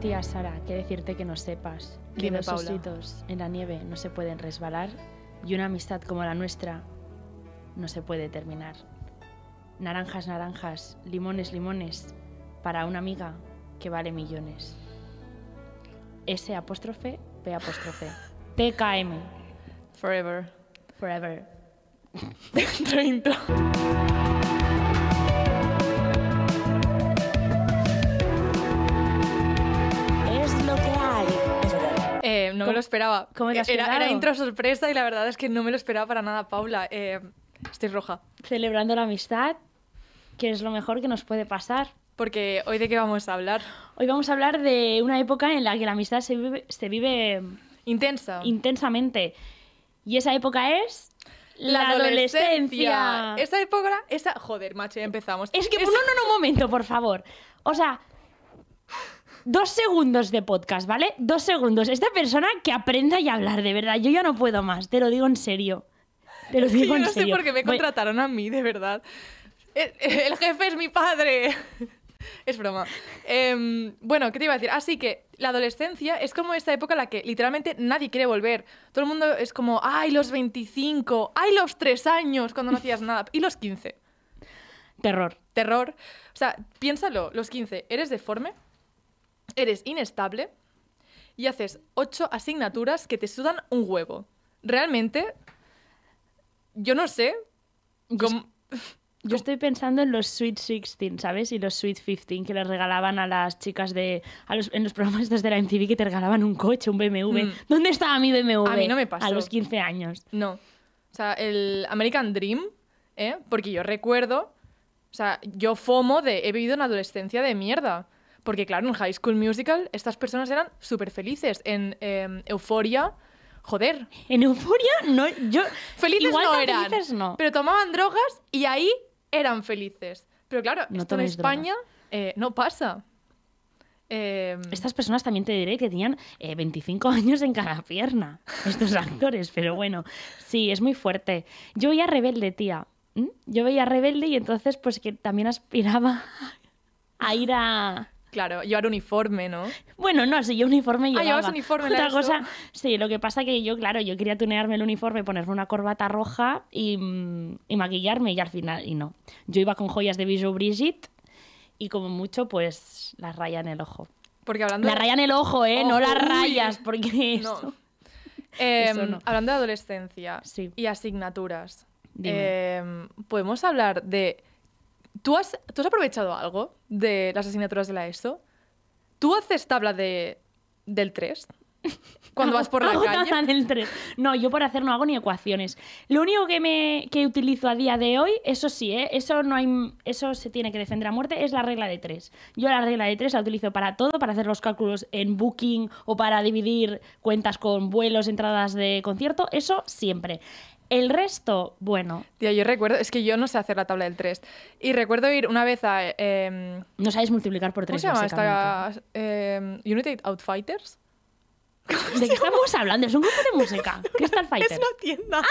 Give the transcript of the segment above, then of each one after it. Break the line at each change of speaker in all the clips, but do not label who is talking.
Tía Sara, qué decirte que no sepas que los ositos en la nieve no se pueden resbalar y una amistad como la nuestra no se puede terminar. Naranjas, naranjas, limones, limones, para una amiga que vale millones. S apóstrofe, P apóstrofe. TKM. Forever. Forever.
lo esperaba. ¿Cómo era, era, intro sorpresa y la verdad es que no me lo esperaba para nada, Paula. Eh, estoy roja. Celebrando la amistad, que es lo mejor que nos puede pasar.
Porque hoy de qué vamos a hablar? Hoy vamos a hablar de una época en la que la amistad se vive, se vive intensa. Intensamente. Y esa época es
la, adolescencia. Esa época, esa joder, macho, ya empezamos. Es que no, no, no,
un momento, por favor. O sea, Dos segundos de podcast, ¿vale? Dos segundos. Esta persona que aprenda y hablar, de verdad. Yo ya no puedo más, te lo digo en serio. Te lo digo no sé por qué me contrataron
a mí, de verdad. El, jefe es mi padre. Es broma. Em, bueno, ¿qué te iba a decir? Así ah, que la adolescencia es como esta época en la que literalmente nadie quiere volver. Todo el mundo es como, ay, los 25, ay, los 3 años cuando no hacías nada, y los 15. Terror. Terror. O sea, piénsalo, los 15, ¿eres deforme? eres inestable y haces ocho asignaturas que te sudan un huevo. Realmente, yo no sé. Yo estoy pensando en los Sweet 16, ¿sabes? Y los Sweet
15 que les regalaban a las chicas de. A los, en los programas de la MTV que te regalaban un coche, un BMW. Mm. ¿Dónde estaba mi
BMW? A mí no me pasó. A los 15 años. No. O sea, el American Dream, ¿eh? Porque yo recuerdo. O sea, yo fomo de. He vivido una adolescencia de mierda. Porque claro, en High School Musical estas personas eran súper felices. En em, Euforia, joder. En Euforia no, yo... Felices no eran. Pero tomaban drogas y ahí eran felices. Pero claro, esto en España eh, no pasa. Em,
estas personas también te diré que tenían 25 eh, años en cada pierna, estos actores, pero bueno, sí, es muy fuerte. Yo veía Rebelde, tía. ¿Mm? Yo veía Rebelde y entonces pues que también aspiraba a ir a, Claro, llevar uniforme, ¿no? Bueno, no, si yo uniforme ah, llevaba. Ah, uniforme. Otra cosa, sí, lo que pasa que yo, claro, yo quería tunearme el uniforme, ponerme una corbata roja mm, y, maquillarme y al final, y no. Yo iba con joyas de Bijou Brigitte y como mucho, pues las raya en el ojo.
Porque hablando la raya en el ojo, ¿eh? no las rayas, porque em, No. Hablando de adolescencia y asignaturas, em, podemos hablar de ¿Tú has, aprovechado algo de las asignaturas de la ESO? ¿Tú haces tabla de, del 3? Cuando vas por la calle.
del No, yo por hacer no hago ni ecuaciones. Lo único que me que utilizo a día de hoy, eso sí, ¿eh? eso no hay eso se tiene que defender a muerte, es la regla de 3. Yo la regla de 3 la utilizo para todo, para hacer los cálculos en booking o para dividir
cuentas con vuelos, entradas de concierto, eso siempre. El resto, bueno. Tía, yo recuerdo, es que yo no sé hacer la tabla del 3. Y recuerdo ir una vez a. Em, no sabes multiplicar por 3. ¿Cómo se llama em, United Outfighters. ¿De qué estamos
hablando? Es un grupo de música.
¿Qué es Fighter? Es una tienda.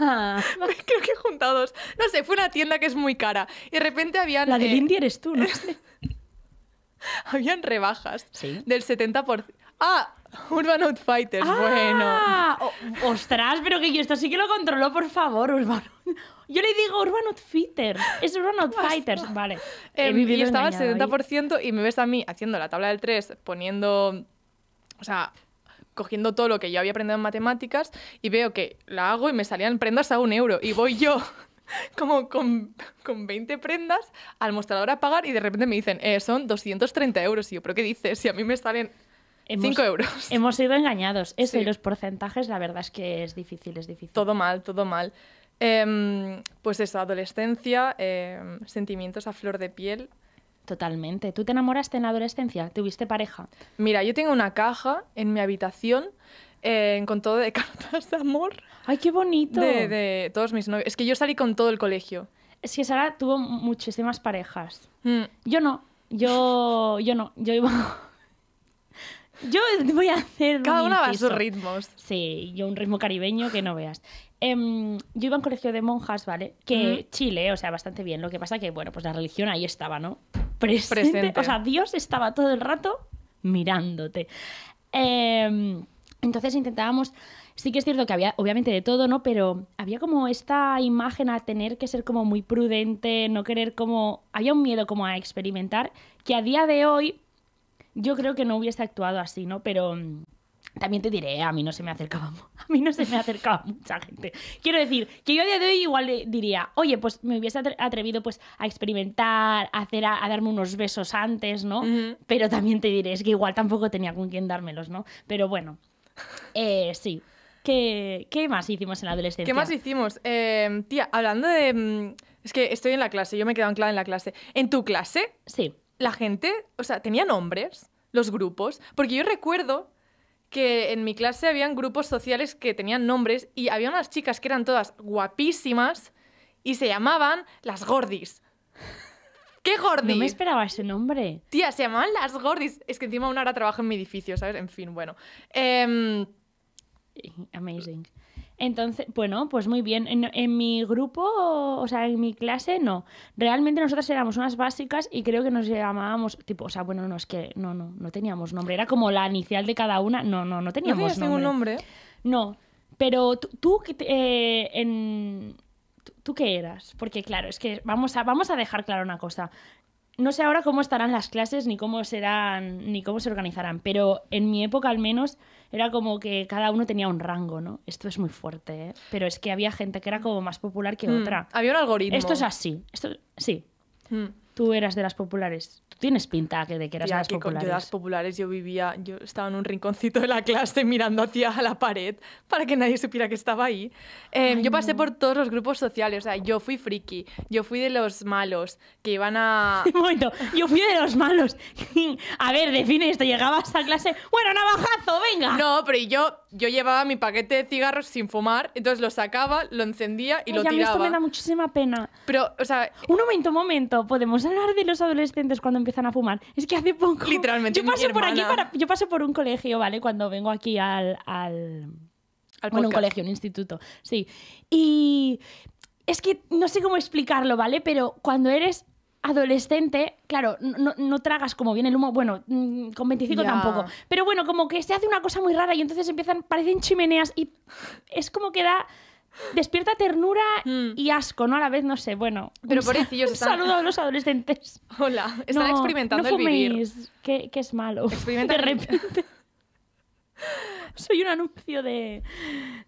¡Ah! Creo que juntados. No sé, fue una tienda que es muy cara. Y de repente habían. La de Lindy eh, eres tú, ¿no? habían rebajas. Del 70%. Ah, Urban Outfighters, ah, bueno. ostras, pero que yo esto sí que lo controlo, por favor, Urban. Yo le digo Urban Outfitters, es Urban Outfighters, vale. Em, yo estaba al 70% y me ves a mí haciendo la tabla del 3, poniendo, o sea, cogiendo todo lo que yo había aprendido en matemáticas y veo que la hago y me salían prendas a un euro y voy yo como con, con, 20 prendas al mostrador a pagar y de repente me dicen, eh, son 230 euros. Y yo, ¿pero qué dices? Si a mí me salen 5 Cinco euros. Hemos sido engañados. Eso y los porcentajes, la verdad es que es difícil, es difícil. Todo mal, todo mal. Em, pues eso, adolescencia, em, sentimientos a flor de piel. Totalmente. ¿Tú te enamoraste en la adolescencia? ¿Tuviste pareja? Mira, yo tengo una caja en mi habitación eh, con todo de cartas de amor. ¡Ay, qué bonito! De, todos mis novios. Es que yo salí con todo el colegio. Es que Sara tuvo muchísimas parejas. Mm. Yo no.
Yo, yo no. Yo iba. Yo voy a hacer. Cada una va a sus ritmos. Sí, yo un ritmo caribeño que no veas. Em, yo iba a un colegio de monjas, ¿vale? Que Chile, o sea, bastante bien. Lo que pasa que, bueno, pues la religión ahí estaba, ¿no? Presente. O sea, Dios estaba todo el rato mirándote. Em, entonces intentábamos. Sí que es cierto que había, obviamente, de todo, ¿no? Pero había como esta imagen a tener que ser como muy prudente, no querer como. Había un miedo como a experimentar, que a día de hoy yo creo que no hubiese actuado así, ¿no? Pero mm, también te diré, a mí no se me acercaba, a mí no se me acercaba mucha gente. Quiero decir, que yo a día de hoy igual diría, oye, pues me hubiese atrevido pues a experimentar, a, hacer, a, darme unos besos antes, ¿no? Pero también te diré, es que igual tampoco tenía con quién dármelos, ¿no? Pero bueno,
eh, sí. ¿Qué, ¿Qué, más hicimos en la adolescencia? ¿Qué más hicimos? Em, tía, hablando de... Mm, es que estoy en la clase, yo me he quedado anclada en la clase. ¿En tu clase? Sí la gente, o sea, tenía nombres los grupos, porque yo recuerdo que en mi clase habían grupos sociales que tenían nombres y había unas chicas que eran todas guapísimas y se llamaban las gordis. ¿Qué gordis? No me esperaba ese nombre. Tía, se llamaban las gordis. Es que encima una hora trabajo en mi edificio, ¿sabes? En fin, bueno. Em, Amazing. Entonces, bueno, pues muy bien. En, mi
grupo, o sea, en mi clase, no. Realmente nosotras éramos unas básicas y creo que nos llamábamos, tipo, o sea, bueno, no es que, no, no, no teníamos nombre. Era como la inicial de cada una. No, no, no teníamos nombre. nombre. No, pero tú, tú eh, en, ¿tú qué eras? Porque claro, es que vamos a, vamos a dejar claro una cosa no sé ahora cómo estarán las clases ni cómo serán ni cómo se organizarán, pero en mi época al menos era como que cada uno tenía un rango, ¿no? Esto es muy fuerte, ¿eh? pero es que había gente que era como más popular que hmm, otra. Había un algoritmo. Esto es así, esto sí. Hmm. Tú eras de las populares. Tú tienes pinta de que eras de las populares. yo de las
populares, yo vivía, yo estaba en un rinconcito de la clase mirando hacia la pared para que nadie supiera que estaba ahí. Em, yo pasé por todos los grupos sociales, o sea, yo fui friki, yo fui de los malos que iban a...
un momento, yo fui de
los malos. a ver, define esto, llegabas a clase, bueno, navajazo, venga. No, pero yo, yo llevaba mi paquete de cigarros sin fumar, entonces lo sacaba, lo encendía y lo tiraba. A mí esto me da
muchísima pena. Pero, o sea... Un momento, un momento, podemos hablar de los adolescentes cuando empiezan a fumar? Es que hace poco. Literalmente. Yo paso por aquí Yo por un colegio, ¿vale? Cuando vengo aquí al. al,
al colegio, un
instituto. Sí. Y. Es que no sé cómo explicarlo, ¿vale? Pero cuando eres adolescente, claro, no, tragas como viene el humo, bueno, mm, con 25 tampoco, pero bueno, como que se hace una cosa muy rara y entonces empiezan, parecen chimeneas y es como que da despierta ternura mm. y asco, ¿no? A la vez, no sé, bueno. Pero por eso, saludo a los adolescentes. Hola, están experimentando el vivir. Que, es malo. De repente.
Soy un anuncio de,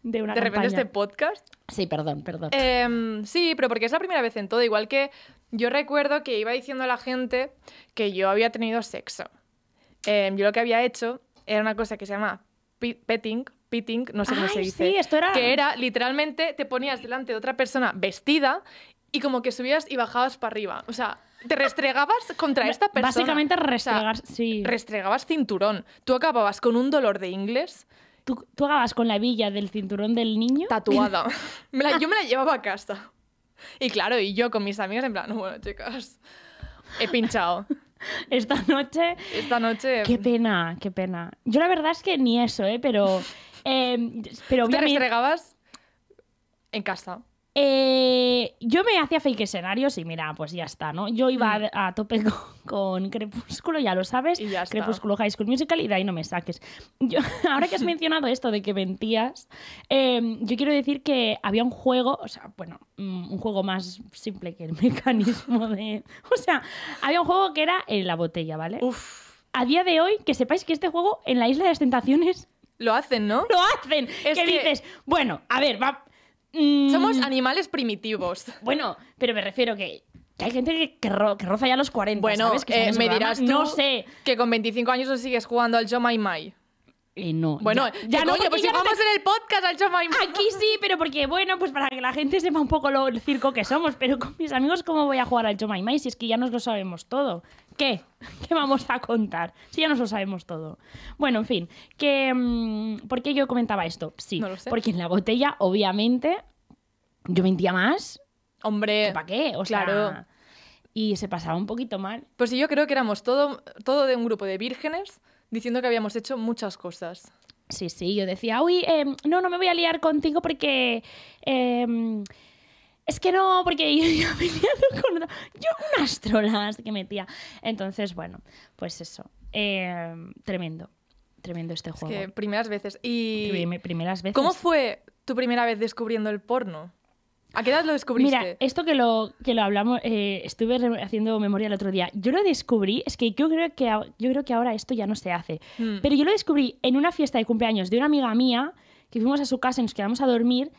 de una. De repente este podcast.
Sí, perdón, perdón.
Em, sí, pero porque es la primera vez en todo. Igual que yo recuerdo que iba diciendo a la gente que yo había tenido sexo. Em, yo lo que había hecho era una cosa que se llama petting, pitting, no sé cómo se dice. Sí, esto era... Que era literalmente te ponías delante de otra persona vestida y como que subías y bajabas para arriba. O sea, te restregabas contra esta persona. Básicamente restregar, sí. Restregabas cinturón. Tú acababas con un dolor de inglés. ¿Tú, tú acababas con la villa del cinturón del niño? Tatuada. yo me la llevaba a casa. Y claro, y yo con mis amigas en plan, bueno, chicas, he pinchado. Esta noche. Esta noche. Qué
pena, qué pena. Yo la verdad es que ni eso, ¿eh? Pero eh, pero ¿Te obviamente... en casa? Eh, yo me hacía fake escenarios y mira, pues ya está, ¿no? Yo iba mm. a, tope con, Crepúsculo, ya lo sabes. Crepúsculo High School Musical y de ahí no me saques. Yo, ahora que has mencionado esto de que mentías, em, yo quiero decir que había un juego, o sea, bueno, mm, un juego más simple que el mecanismo de... O sea, había un juego que era en la botella, ¿vale? Uf. A día de hoy, que sepáis que este juego en la Isla de las Tentaciones lo hacen, ¿no? ¡Lo hacen! Es que, dices, bueno, a ver, va... Mm, somos animales primitivos. Bueno,
pero me refiero que hay gente que, roza ya los 40. Bueno, ¿sabes? Que eh, me dirás tú no sé. que con 25 años sigues jugando al Show Mai Mai.
Eh, no. Bueno, ya, no, coño, pues ya si en el
podcast al Jomai Mai Mai. Aquí sí, pero porque, bueno, pues para que la gente sepa un poco lo,
circo que somos. Pero con mis amigos, ¿cómo voy a jugar al Show Mai si es que ya nos lo sabemos todo? ¿Qué? ¿Qué vamos a contar? Si ya nos lo sabemos todo. Bueno, en fin, que, mm, ¿por qué yo comentaba esto? Sí, porque en la botella, obviamente, yo mentía más.
Hombre. ¿Para qué? O claro. Sea, y se pasaba un poquito mal. Pues yo creo que éramos todo, todo de un grupo de vírgenes diciendo que habíamos hecho muchas cosas. Sí, sí,
yo decía, uy, em, no, no me voy a liar contigo porque... Em, es que no, porque yo he con una Yo unas trolas que metía. Entonces, bueno, pues eso.
Em,
tremendo. Tremendo este juego. Es que
primeras veces. Y...
primeras veces. ¿Cómo fue
tu primera vez descubriendo el porno? ¿A qué edad lo
descubriste? Mira, esto que lo, que lo hablamos, eh, estuve haciendo memoria el otro día. Yo lo descubrí, es que yo creo que, yo creo que ahora esto ya no se hace. Mm. Pero yo lo descubrí en una fiesta de cumpleaños de una amiga mía, que fuimos a su casa y nos quedamos a dormir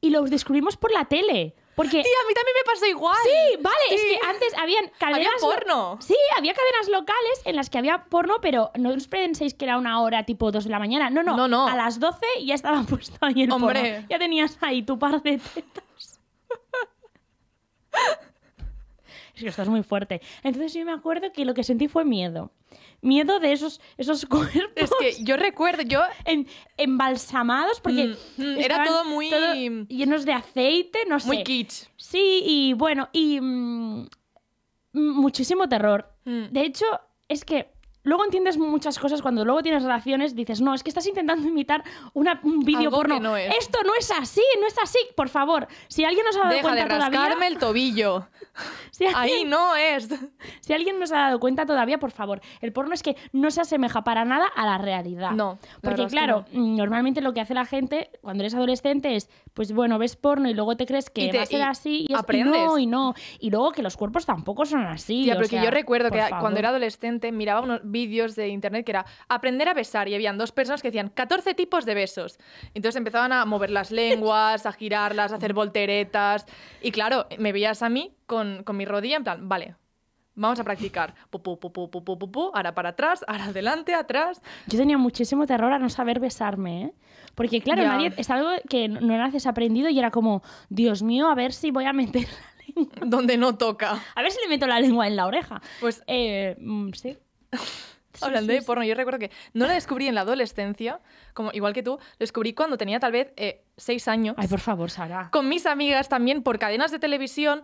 y los descubrimos por la tele. Porque... Tía, a mí también me pasó igual. Sí, vale. Es que antes habían cadenas... Había porno. Sí, había cadenas locales en las que había porno, pero no os penséis que era una hora tipo 2 de la mañana. No, no. no, A las 12 ya estaba puesto ahí el Hombre. Ya tenías ahí tu par de tetas. es que estás muy fuerte. Entonces yo me acuerdo que lo que sentí fue miedo miedo de esos, esos cuerpos. Es que yo recuerdo, yo. En, embalsamados, porque. Mm, mm, era todo muy. llenos de aceite, no sé. Muy kitsch. Sí, y bueno, y. Mm, muchísimo terror. De hecho, es que luego entiendes muchas cosas cuando luego tienes relaciones, dices, no, es que estás intentando imitar un vídeo porno. Esto no es así, no es así, por favor. Si alguien nos ha dado Deja cuenta de rascarme el tobillo. Ahí no es. Si alguien nos ha dado cuenta todavía, por favor. El porno es que no se asemeja para nada a la realidad. No. Porque claro, mm, normalmente lo que hace la gente cuando eres adolescente es, pues bueno, ves porno y luego te crees que va a ser así y, es, aprendes. no, y no. Y luego que los cuerpos tampoco son así. porque yo recuerdo que cuando era
adolescente miraba unos de internet que era aprender a besar y habían dos personas que decían 14 tipos de besos. Entonces empezaban a mover las lenguas, a girarlas, a hacer volteretas. Y claro, me veías a mí con, con mi rodilla en plan, vale, vamos a practicar. ahora para atrás, ahora adelante, atrás.
Yo tenía muchísimo terror a no saber besarme, ¿eh? Porque claro, es algo que no haces aprendido y era como, Dios
mío, a ver si voy a meter la lengua. Donde no toca. A ver si le meto la lengua en la oreja. Pues eh, mm, sí. Hablando de porno, yo recuerdo que no la descubrí en la adolescencia, como igual que tú, La descubrí cuando tenía tal vez eh, seis años. Ay, por
favor, Sara.
Con mis amigas también, por cadenas de televisión,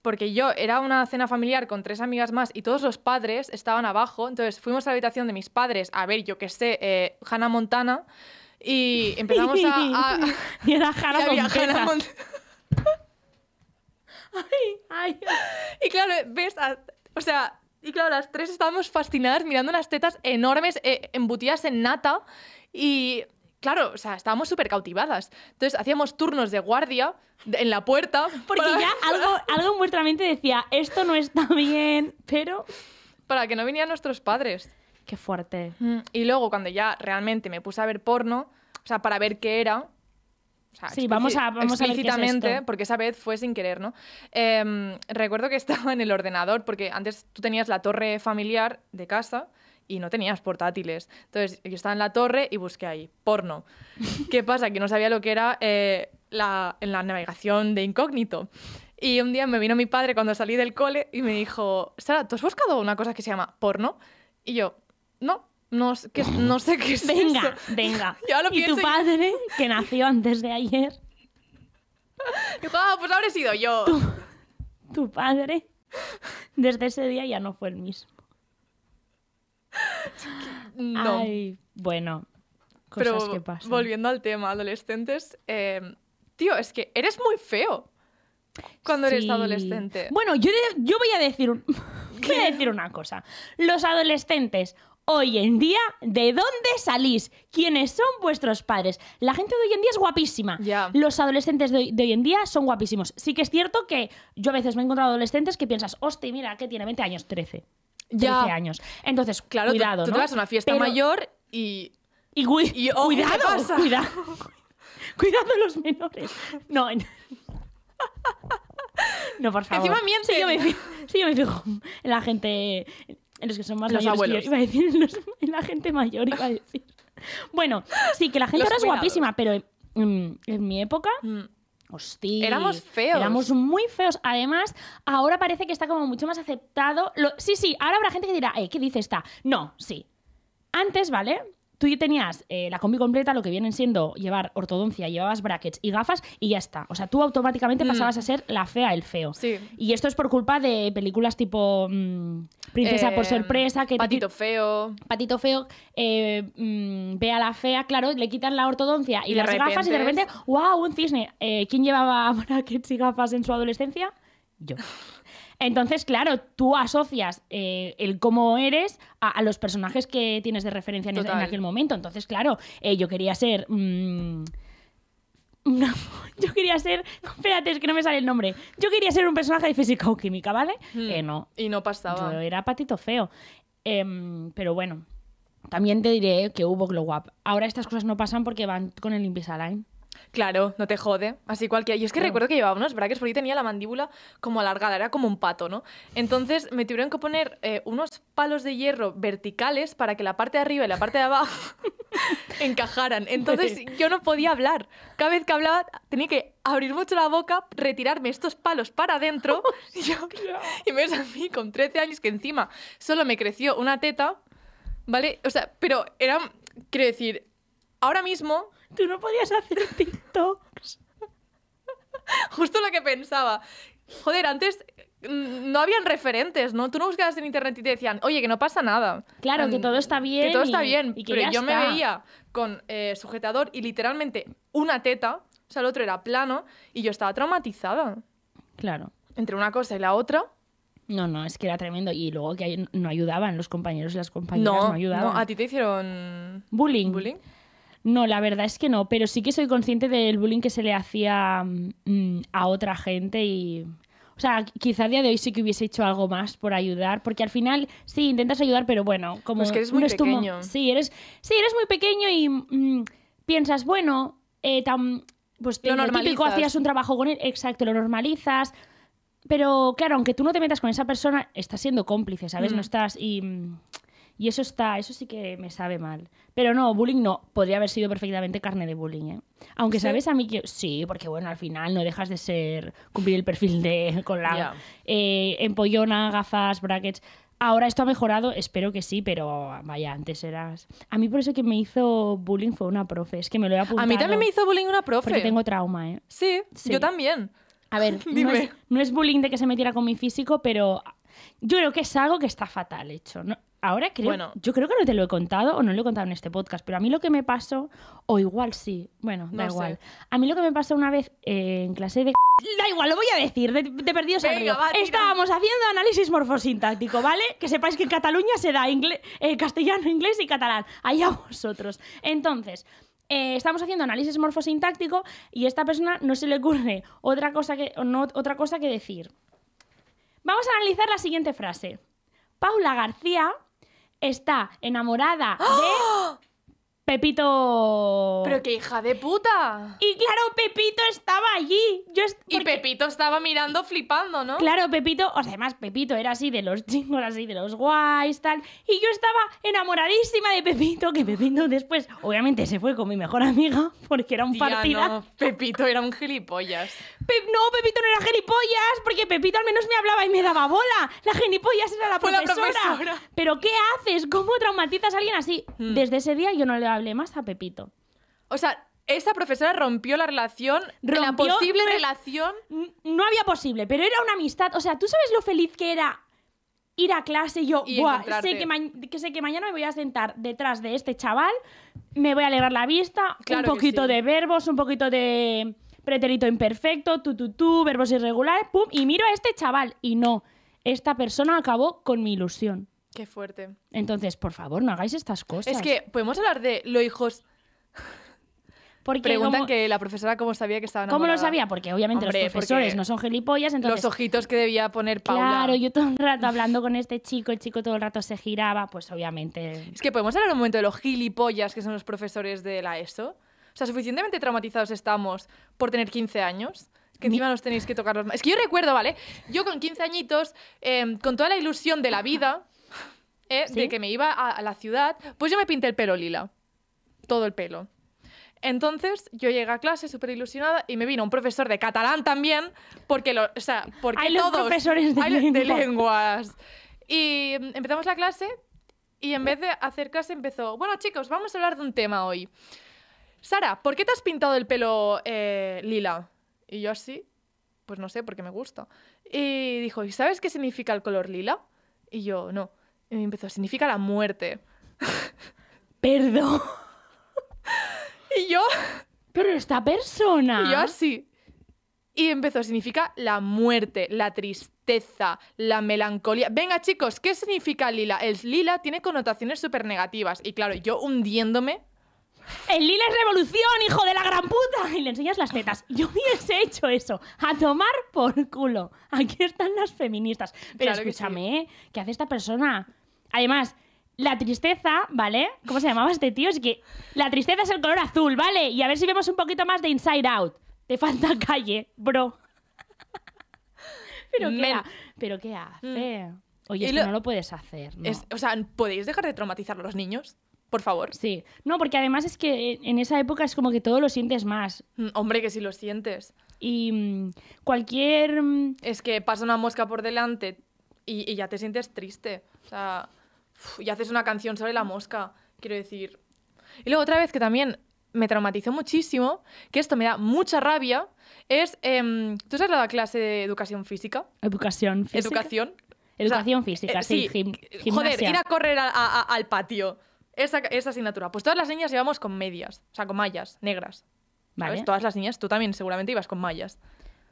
porque yo era una cena familiar con tres amigas más y todos los padres estaban abajo, entonces fuimos a la habitación de mis padres a ver, yo que sé, eh, Hannah Montana, y empezamos a... y era Hannah, Montana. ay, ay. Y claro, ves, a, o sea, y claro, las tres estábamos fascinadas mirando las tetas enormes eh, embutidas en nata y claro, o sea, estábamos súper cautivadas. Entonces hacíamos turnos de guardia en la puerta. Porque ya algo, algo en vuestra mente decía, esto no está bien, pero... Para que no vinieran nuestros padres.
Qué fuerte.
Mm, y luego cuando ya realmente me puse a ver porno, o sea, para ver qué era,
sí, vamos a, ver porque
esa vez fue sin querer, ¿no? Em, recuerdo que estaba en el ordenador, porque antes tú tenías la torre familiar de casa y no tenías portátiles. Entonces yo estaba en la torre y busqué ahí, porno. ¿Qué pasa? Que no sabía lo que era eh, la, en la navegación de incógnito. Y un día me vino mi padre cuando salí del cole y me dijo, Sara, ¿tú has buscado una cosa que se llama porno? Y yo, no, no, que, no sé qué es Venga, eso. venga. Yo lo y tu padre, que nació antes de ayer. Ah, pues habré sido yo.
Tu, padre, desde ese día ya no fue el mismo. No. bueno, cosas que pasan. Volviendo
al tema, adolescentes, em, tío, es que eres muy feo
cuando eres adolescente. Bueno, yo, yo voy a decir, voy a decir una cosa. Los adolescentes hoy en día, ¿de dónde salís? ¿Quiénes son vuestros padres? La gente de hoy en día es guapísima. Los adolescentes de hoy, en día son guapísimos. Sí que es cierto que yo a veces me he encontrado adolescentes que piensas, hostia, mira, que tiene 20 años, 13.
Ya. 13 años.
Entonces, claro, cuidado, tú, vas a una fiesta mayor
y... Y, cuidado, cuidado.
cuidado los menores. No, No, por favor. Encima miente. Sí, yo me fijo, sí, yo me fijo en la gente en los que son más los abuelos. a en, la gente mayor iba a decir. Bueno, sí, que la gente ahora es guapísima, pero en, mi época... Mm. Hostia. Éramos feos. Éramos muy feos. Además, ahora parece que está como mucho más aceptado. Sí, sí, ahora habrá gente que dirá, eh, ¿qué dice esta? No, sí. Antes, ¿vale? tú ya tenías eh, la combi completa, lo que vienen siendo llevar ortodoncia, llevabas brackets y gafas y ya está. O sea, tú automáticamente mm. pasabas a ser la fea, el feo. Sí. Y esto es por culpa de películas tipo mm, Princesa por eh, sorpresa, que Patito feo. Patito feo, eh, mm, ve a la fea, claro, le quitan la ortodoncia y, las gafas y de repente, wow, un cisne. Eh, ¿Quién llevaba brackets y gafas en su adolescencia? Yo. Entonces, claro, tú asocias eh, el cómo eres a, los personajes que tienes de referencia en, aquel momento. Entonces, claro, eh, yo quería ser... Mm, yo quería ser. Espérate, es que no me sale el nombre. Yo quería ser un personaje de física o química, ¿vale? Que hmm. eh, no. Y no pasaba. era patito feo. Em, pero bueno, también te diré que hubo glow up. Ahora estas cosas no pasan porque van con el Invisalign.
Claro, no te jode. Así cualquiera. Yo es que recuerdo que llevaba unos brackets porque tenía la mandíbula como alargada, era como un pato, ¿no? Entonces me tuvieron que poner eh, unos palos de hierro verticales para que la parte de arriba y la parte de abajo encajaran. Entonces yo no podía hablar. Cada vez que hablaba tenía que abrir mucho la boca, retirarme estos palos para adentro. y, yo, me a mí con 13 años que encima solo me creció una teta, ¿vale? O sea, pero era, quiero decir, ahora mismo Tú no podías hacer TikToks. Justo lo que pensaba. Joder, antes mm, no habían referentes, ¿no? Tú no buscabas en internet y te decían, oye, que no pasa nada. Claro, que mm, todo está bien. Que todo está bien. Y, pero yo me veía con eh, sujetador y literalmente una teta, o sea, el otro era plano, y yo estaba traumatizada. Claro. Entre una cosa y la otra.
No, no, es que era tremendo. Y luego que no ayudaban los compañeros y las compañeras. ayudaban. No, a ti
te hicieron. Bullying. Bullying.
No, la verdad es que no, pero sí que soy consciente del bullying que se le hacía mm, a otra gente y... O sea, quizá a día de hoy sí que hubiese hecho algo más por ayudar, porque al final sí, intentas ayudar, pero bueno, como... Pues que eres muy pequeño. sí, eres... sí, eres muy pequeño y mm, piensas, bueno, eh, pues lo, típico, hacías un trabajo con él, exacto, lo normalizas, pero claro, aunque tú no te metas con esa persona, estás siendo cómplice, ¿sabes? Mm. No estás y... Y eso está, eso sí que me sabe mal. Pero no, bullying no, podría haber sido perfectamente carne de bullying, ¿eh? Aunque sabes a mí que sí, porque bueno, al final no dejas de ser cumplir el perfil de con la eh, empollona, gafas, brackets. Ahora esto ha mejorado, espero que sí, pero vaya, antes eras. A mí por eso que me hizo bullying fue una profe, es que me lo he apuntado. A mí también me hizo bullying una profe. Porque tengo trauma, ¿eh? Sí, yo también. A ver, Dime. no es bullying de que se metiera con mi físico, pero yo creo que es algo que está fatal hecho. Ahora creo, yo creo que no te lo he contado o no lo he contado en este podcast, pero a mí lo que me pasó, o igual sí, bueno, da igual. A mí lo que me pasó una vez eh, en clase de... Da igual, lo voy a decir, de, perdidos Estábamos haciendo análisis morfosintáctico, ¿vale? Que sepáis que en Cataluña se da eh, castellano, inglés y catalán. Allá vosotros. Entonces... Eh, estamos haciendo análisis morfosintáctico y a esta persona no se le ocurre otra cosa otra cosa que decir Vamos a analizar la siguiente frase. Paula García está enamorada de... ¡Ah! Pepito.
Pero qué hija de puta. Y claro, Pepito estaba allí. Yo Y Pepito estaba mirando flipando, ¿no? Claro,
Pepito, o sea, además Pepito era así de los chingos, así de los guays, tal. Y yo estaba enamoradísima de Pepito, que Pepito después, obviamente, se fue con mi mejor amiga porque
era un partido Pepito era un gilipollas. no,
Pepito no era gilipollas, porque Pepito al menos me hablaba y me daba bola. La gilipollas era la profesora. Pero ¿qué haces? ¿Cómo traumatizas a alguien así? Hmm. Desde ese día yo no le hablaba más a Pepito. O sea, ¿esa profesora rompió la relación, la posible relación. No había posible, pero era una amistad. O sea, ¿tú sabes lo feliz que era ir a clase y yo, sé que, sé que mañana me voy a sentar detrás de este chaval, me voy a alegrar la vista, un poquito de verbos, un poquito de pretérito imperfecto, tu, tu, tu, verbos irregulares, pum, y miro a este chaval. Y no, esta persona acabó con mi ilusión. Qué fuerte. Entonces, por favor, no hagáis estas cosas. Es que
podemos hablar de los hijos.
Porque Preguntan
que la profesora cómo sabía que estaba ¿Cómo lo sabía?
Porque obviamente los profesores no son gilipollas, entonces... Los ojitos que debía poner Paula. Claro, yo todo el rato hablando con este chico, el chico
todo el rato se giraba, pues obviamente... Es que podemos hablar un momento de los gilipollas que son los profesores de la ESO. O sea, suficientemente traumatizados estamos por tener 15 años que encima nos tenéis que tocar los... Es que yo recuerdo, ¿vale? Yo con 15 añitos, em, con toda la ilusión de la vida, de que me iba a, la ciudad, pues yo me pinté el pelo lila. Todo el pelo. Entonces yo llegué a clase súper ilusionada y me vino un profesor de catalán también, porque, lo, o hay Los profesores de, lenguas. Y mm, empezamos la clase y en vez de hacer clase empezó, bueno chicos, vamos a hablar de un tema hoy. Sara, ¿por qué te has pintado el pelo eh, lila? Y yo así, pues no sé, porque me gusta. Y dijo, ¿y sabes qué significa el color lila? Y yo, no. Y empezó, significa la muerte. Perdón. Y yo... Pero esta persona... Y yo así. Y empezó, significa la muerte, la tristeza, la melancolía. Venga, chicos, ¿qué significa lila? El lila tiene connotaciones súper negativas. Y claro, yo hundiéndome. ¡El lila es revolución, hijo de la gran puta! Y le enseñas las tetas. Yo hubiese hecho eso. A tomar
por culo. Aquí están las feministas. Pero escúchame, ¿eh? ¿qué hace esta persona? Además, la tristeza, ¿vale? ¿Cómo se llamaba este tío? Es que la tristeza es el color azul, ¿vale? Y a ver si vemos un poquito más de Inside Out. Te falta calle, bro. pero, qué pero qué hace. Mm. Oye, esto no lo puedes hacer. No. o sea, ¿podéis dejar de traumatizar a los niños? Por favor. Sí. No, porque además es que en esa época es como que todo lo sientes más.
Mm, hombre, que si sí lo sientes. Y mm, cualquier. Es que pasa una mosca por delante y, y ya te sientes triste. O sea y haces una canción sobre la mosca, quiero decir. Y luego otra vez que también me traumatizó muchísimo, que esto me da mucha rabia, es... Em, ¿Tú sabes la clase de educación física? Educación física. Educación. física, sí. Eh, eh, joder, ir a correr al patio. Esa, asignatura. Pues todas las niñas íbamos con medias, o sea, con mallas negras. Todas las niñas, tú también seguramente ibas con mallas.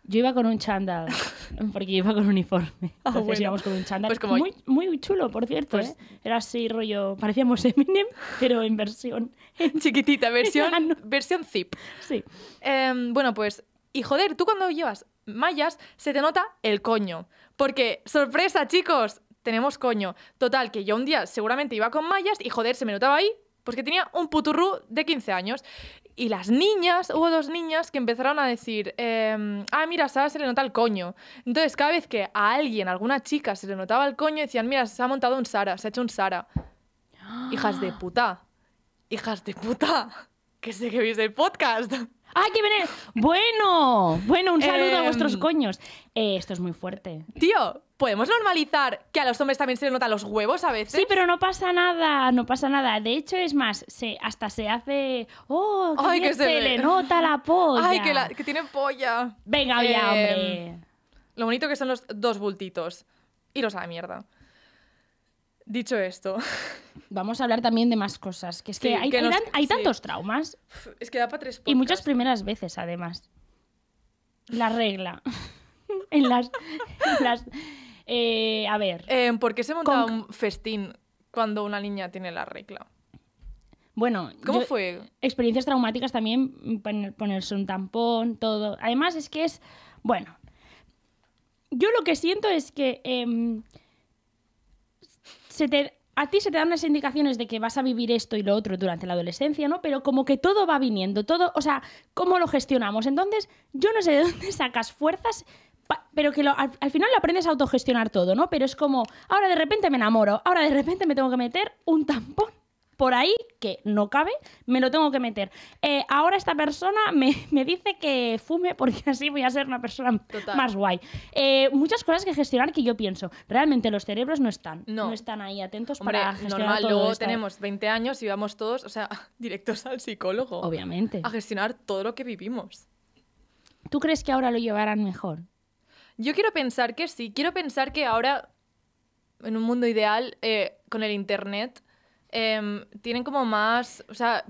Yo iba con
un chándal, porque iba con uniforme. Ah, Entonces íbamos con un chándal. Pues muy, muy chulo, por cierto. Pues ¿eh? Era así rollo, parecíamos Eminem, pero en versión... En...
Chiquitita, versión, versión zip. Sí. Em, bueno, pues... Y joder, tú cuando llevas mallas se te nota el coño. Porque, sorpresa, chicos, tenemos coño. Total, que yo un día seguramente iba con mallas y joder, se me notaba ahí porque tenía un puturru de 15 años. Y las niñas, hubo dos niñas que empezaron a decir, em, ah, mira, Sara se le nota el coño. Entonces, cada vez que a alguien, a alguna chica, se le notaba el coño, decían, mira, se ha montado un Sara, se ha hecho un Sara. Hijas de puta. Hijas de puta. Que sé que veis el podcast. ¡Ay, ah, qué Bueno, bueno, un saludo a em, vuestros
coños. Eh, esto es muy fuerte.
Tío, ¿podemos normalizar que a los hombres también se les notan los huevos
a veces? Sí, pero no pasa nada, no pasa nada. De hecho, es más, hasta se hace... ¡Oh,
que se, le nota la polla! ¡Ay, que, la, tiene polla! Venga, ya, hombre. Em, lo bonito que son los dos bultitos. Iros a la mierda. Dicho esto,
vamos a hablar también de más cosas. Que es que hay,
tantos traumas. Es que da para tres Y muchas
primeras veces, además. La regla.
en las. Eh, a ver. Eh, ¿Por qué se monta un festín cuando una niña tiene la regla?
Bueno, ¿cómo fue? Experiencias traumáticas también, ponerse un tampón, todo. Además, es que es. Bueno. Yo lo que siento es que. Em, a ti se te dan las indicaciones de que vas a vivir esto y lo otro durante la adolescencia, ¿no? Pero como que todo va viniendo, todo, o sea, ¿cómo lo gestionamos? Entonces, yo no sé de dónde sacas fuerzas pero que al, final lo aprendes a autogestionar todo, ¿no? Pero es como, ahora de repente me enamoro, ahora de repente me tengo que meter un tampón por ahí que no cabe, me lo tengo que meter. Eh, ahora esta persona me, dice que fume porque así voy a ser una persona más guay. Eh, muchas cosas que gestionar que yo pienso. Realmente los cerebros no están.
No, están ahí atentos para gestionar normal, luego tenemos 20 años y vamos todos, o sea, directos al psicólogo. Obviamente. A gestionar todo lo que vivimos. ¿Tú crees que ahora lo llevarán mejor? Yo quiero pensar que sí. Quiero pensar que ahora, en un mundo ideal, eh, con el Internet Em, tienen como más, o sea,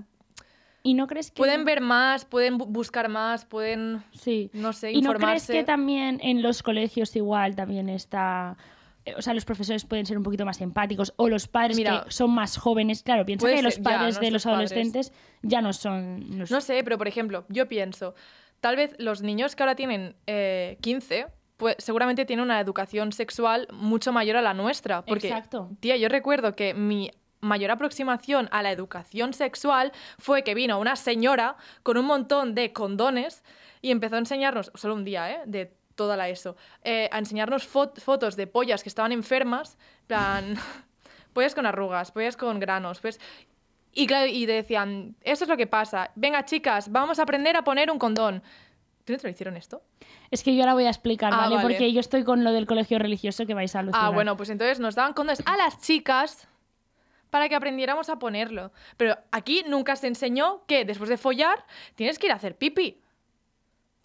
¿Y no crees que... Pueden ver más, pueden buscar más, pueden, sí. no sé, informarse. ¿Y no crees que también
en los colegios igual también está... Eh, o sea, los profesores pueden ser un poquito más empáticos o los padres que son más jóvenes. Claro, pienso que los padres de los adolescentes ya no son...
No, sé, pero por ejemplo, yo pienso, tal vez los niños que ahora tienen 15, eh, pues seguramente tienen una educación sexual mucho mayor a la nuestra. Porque, Exacto. tía, yo recuerdo que mi mayor aproximación a la educación sexual fue que vino una señora con un montón de condones y empezó a enseñarnos, solo un día, ¿eh? de toda la ESO, eh, a enseñarnos fotos de pollas que estaban enfermas, plan, pollas con arrugas, pollas con granos, pues... Y, decían, eso es lo que pasa, venga chicas, vamos a aprender a poner un condón. ¿Tú no te lo hicieron esto?
Es que yo ahora voy a explicar, ah, ¿vale? Porque yo estoy con lo del colegio religioso que vais a ah, alucinar. Ah, bueno,
pues entonces nos daban condones a las chicas para que aprendiéramos a ponerlo. Pero aquí nunca se enseñó que después de follar tienes que ir a hacer pipi.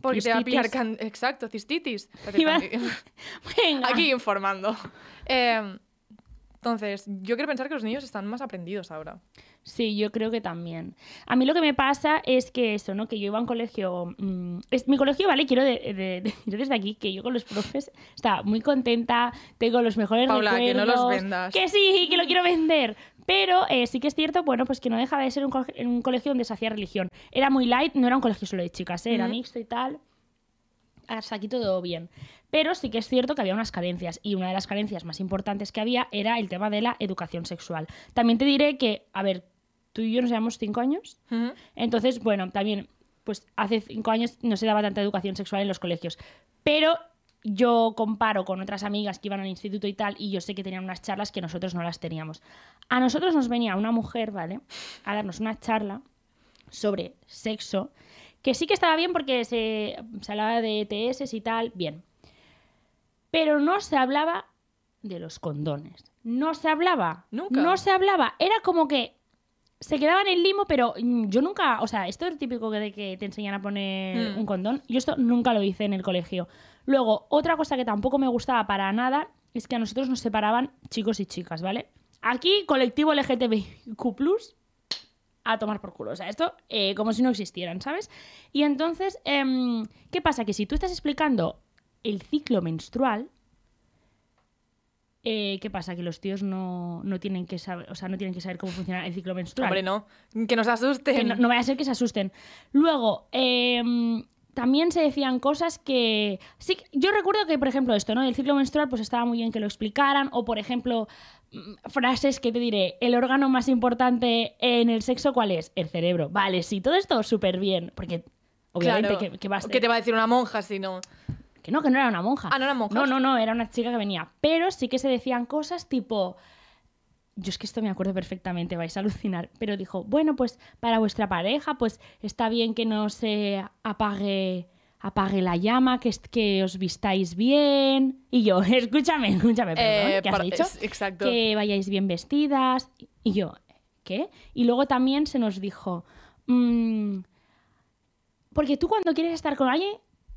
Porque te a pillar Exacto, cistitis. Venga. Aquí informando. Eh, entonces, yo quiero pensar que los niños están más aprendidos ahora.
Sí, yo creo que también. A mí lo que me pasa es que eso, ¿no? Que yo iba a un colegio... Mm, es, mi colegio, ¿vale? Quiero de, desde aquí que yo con los profes estaba muy contenta, tengo los mejores Paula, que no los vendas. Que sí, que lo quiero vender. Pero eh, sí que es cierto, bueno, pues que no dejaba de ser un, colegio donde se hacía religión. Era muy light, no era un colegio solo de chicas, ¿eh? era mixto y tal hasta aquí todo bien. Pero sí que es cierto que había unas carencias y una de las carencias más importantes que había era el tema de la educación sexual. También te diré que, a ver, tú y yo nos llevamos cinco años, entonces, bueno, también, pues hace cinco años no se daba tanta educación sexual en los colegios, pero yo comparo con otras amigas que iban al instituto y tal, y yo sé que tenían unas charlas que nosotros no las teníamos. A nosotros nos venía una mujer, ¿vale? A darnos una charla sobre sexo que sí que estaba bien porque se, hablaba de ETS y tal, bien. Pero no se hablaba de los condones. No se hablaba. Nunca. No se hablaba. Era como que se quedaban en limo, pero mm, yo nunca, o sea, esto es típico de que te enseñan a poner mm. un condón. Yo esto nunca lo hice en el colegio. Luego, otra cosa que tampoco me gustaba para nada es que a nosotros nos separaban chicos y chicas, ¿vale? Aquí, colectivo LGTBIQ, a tomar por culo. O sea, esto eh, como si no existieran, ¿sabes? Y entonces, em, ¿qué pasa? Que si tú estás explicando el ciclo menstrual, eh, ¿qué pasa? Que los tíos no, no, tienen que saber, o sea, no tienen que saber cómo funciona el ciclo menstrual. Hombre, no, que nos asusten. no, vaya a ser que se asusten. Luego, em, también se decían cosas que. Sí, yo recuerdo que, por ejemplo, esto, ¿no? El ciclo menstrual, pues estaba muy bien que lo explicaran. O, por ejemplo, frases que te diré, el órgano más importante en el sexo, ¿cuál es? El cerebro. Vale, sí, todo esto súper bien, porque obviamente que, va a ¿Qué te va a
decir una monja si no?
Que no, que no era una monja. Ah, no era monja. No, no, no, era una chica que venía. Pero sí que se decían cosas tipo... Yo es que esto me acuerdo perfectamente, vais a alucinar. Pero dijo, bueno, pues para vuestra pareja, pues está bien que no se apague apague la llama, que, que os vistáis bien. Y yo, escúchame, escúchame, eh, ¿qué has dicho? Que vayáis bien vestidas. Y yo, ¿qué? Y luego también se nos dijo, mm, porque tú cuando quieres estar con alguien,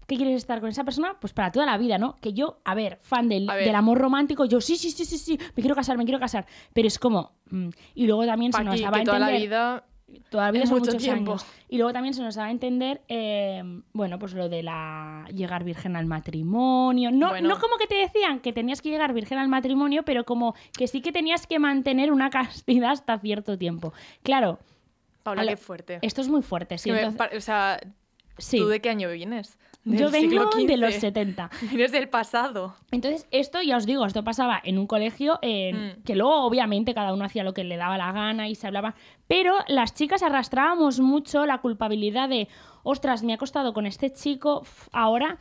¿qué quieres estar con esa persona? Pues para toda la vida, ¿no? Que yo, a ver, fan del, amor romántico, yo sí, sí, sí, sí, sí, me quiero casar, me quiero casar. Pero es como, mm, y luego también se nos daba a entender... Toda la vida todavía es mucho tiempo. Y luego también se nos va a entender, eh, bueno, pues lo de la llegar virgen al matrimonio. No, no como que te decían que tenías que llegar virgen al matrimonio, pero como que sí que tenías que mantener una castidad hasta cierto tiempo. Claro. Paula, qué fuerte. Esto es muy fuerte, sí. O
sea, sí. ¿tú de qué año vienes? Yo vengo de los 70. desde del pasado.
Entonces, esto ya os digo, esto pasaba en un colegio mm. que luego obviamente cada uno hacía lo que le daba la gana y se hablaba, pero las chicas arrastrábamos mucho la culpabilidad de, ostras, me ha costado con este chico, ahora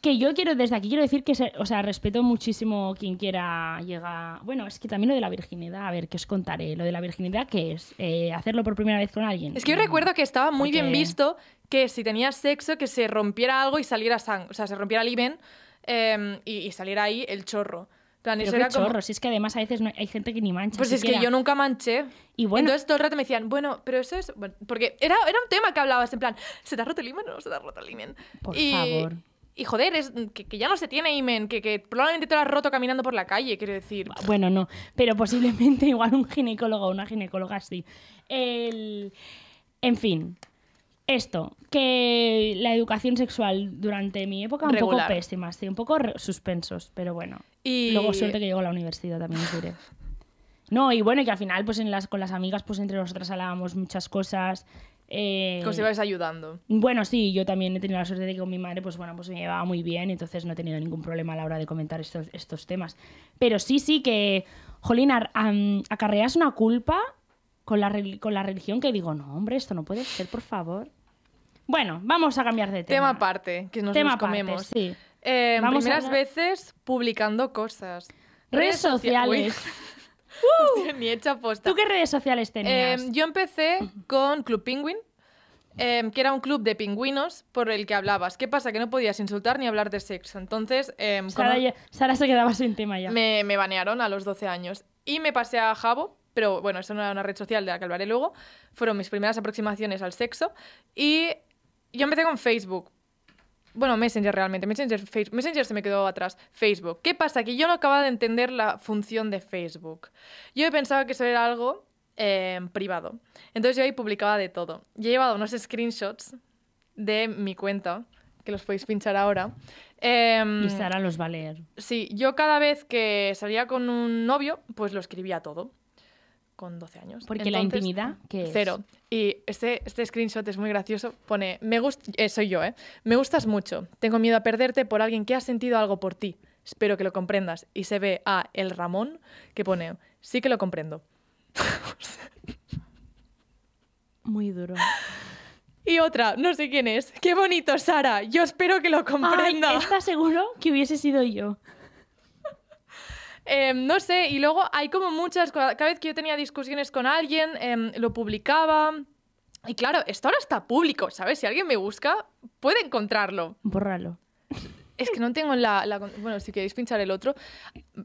que yo quiero, desde aquí quiero decir que, o sea, respeto muchísimo quien quiera llegar. Bueno, es que también lo de la virginidad, a ver, que os contaré. Lo de la virginidad, que es eh, hacerlo por primera vez con alguien. Es que yo recuerdo
que estaba muy bien visto que si tenías sexo, que se rompiera algo y saliera sang... o sea, se rompiera el imen em, y, saliera ahí el chorro. Plan, chorro, si es que además a veces hay gente que ni mancha. Pues es que yo nunca manché. Y bueno. Entonces todo el rato me decían, bueno, pero eso es. porque era, era un tema que hablabas, en plan, ¿se te ha roto el imen o no se te ha roto el imen? Por favor. Y joder, es que, ya no se tiene imen, que, probablemente te lo has roto caminando por la calle, quiero decir.
Bueno, no, pero posiblemente igual un ginecólogo o una ginecóloga sí. En fin, esto, que la educación sexual durante mi época un poco pésima, sí, un poco suspensos, pero bueno. Luego suerte que llegó a la universidad también No, y bueno, y que al final pues en las, con las amigas pues entre nosotras hablábamos muchas cosas eh, os ibais
ayudando.
Bueno, sí, yo también he tenido la suerte de que con mi madre, pues bueno, pues me llevaba muy bien, entonces no he tenido ningún problema a la hora de comentar estos, estos temas. Pero sí, sí que, Jolinar acarreas una culpa con la, con la religión que digo, no, hombre, esto no puede ser, por favor. Bueno, vamos a cambiar de tema. Tema aparte, que nos tema comemos. sí.
Eh, primeras veces publicando cosas. Redes sociales. ¡Uh! ni hecha posta. ¿Tú qué redes sociales em, tenías? yo empecé con Club Penguin, em, que era un club de pingüinos por el que hablabas. ¿Qué pasa? Que no podías insultar ni hablar de sexo. Entonces. Em, Sara,
se quedaba sin tema ya. Me,
me, banearon a los 12 años. Y me pasé a Jabo, pero bueno, eso no era una red social de la que hablaré luego. Fueron mis primeras aproximaciones al sexo. Y yo empecé con Facebook, bueno, Messenger realmente, Messenger, Messenger se me quedó atrás. Facebook. ¿Qué pasa? Que yo no acababa de entender la función de Facebook. Yo pensaba que eso era algo em, privado. Entonces yo ahí publicaba de todo. Yo he llevado unos screenshots de mi cuenta, que los podéis pinchar ahora. Em, y Sara los va a leer. Sí, yo cada vez que salía con un novio, pues lo escribía todo con 12 años. Porque la intimidad, que Cero. Y este, este, screenshot es muy gracioso. Pone, me eh, soy yo, ¿eh? Me gustas mucho. Tengo miedo a perderte por alguien que ha sentido algo por ti. Espero que lo comprendas. Y se ve a El Ramón que pone, sí que lo comprendo. muy duro. Y otra, no sé quién es. Qué bonito, Sara. Yo espero que lo comprenda. Ay, ¿Estás seguro que hubiese sido yo? Em, no sé, y luego hay como muchas, cada vez que yo tenía discusiones con alguien, em, lo publicaba. Y claro, esto ahora está público, ¿sabes? Si alguien me busca, puede encontrarlo. Bórralo. Es que no tengo la, Bueno, si queréis pinchar el otro.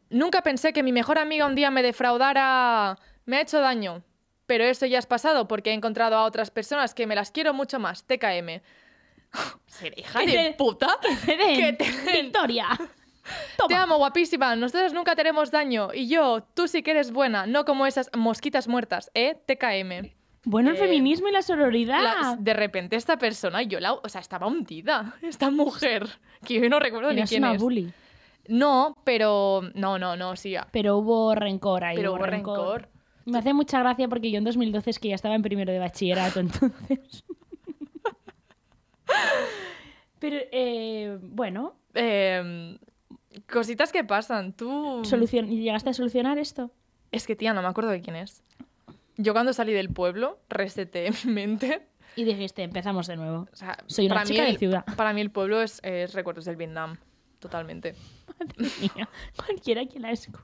Nunca pensé que mi mejor amiga un día me defraudara... Me ha hecho daño. Pero eso ya es pasado porque he encontrado a otras personas que me las quiero mucho más. TKM. Se hija de puta. te... Victoria. Te amo, guapísima. Nosotros nunca tenemos daño. Y yo, tú sí que eres buena, no como esas mosquitas muertas, ¿eh? TKM. Bueno, el eh, feminismo y la sororidad. de repente esta persona, yo la, o sea, estaba hundida, esta mujer, que yo no recuerdo ni quién una bully. No, pero no, no, no, sí. Pero hubo rencor ahí. Pero hubo rencor.
Me hace mucha gracia porque yo en 2012 es que ya estaba en primero de bachillerato, entonces.
pero eh, bueno. Eh, Cositas que pasan, tú... ¿Y ¿Llegaste a solucionar esto? Es que, tía, no me acuerdo de quién es. Yo cuando salí del pueblo, reseté mi mente. Y dijiste, empezamos de nuevo. O sea, Soy una chica de ciudad. Para mí el pueblo es, recuerdos del Vietnam, totalmente. Madre mía, cualquiera que la escuche.